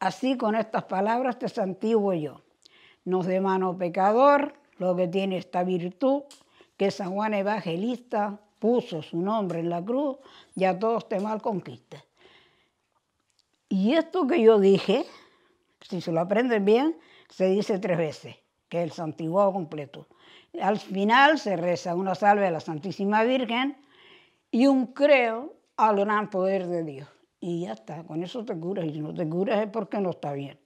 Así con estas palabras te santiguo yo. Nos de mano pecador, lo que tiene esta virtud, que San Juan Evangelista puso su nombre en la cruz y a todos te mal conquista. Y esto que yo dije, si se lo aprenden bien, se dice tres veces, que el santiguado completo. Al final se reza una salve a la Santísima Virgen y un creo al gran poder de Dios y ya está, con eso te curas. Y si no te curas es porque no está bien.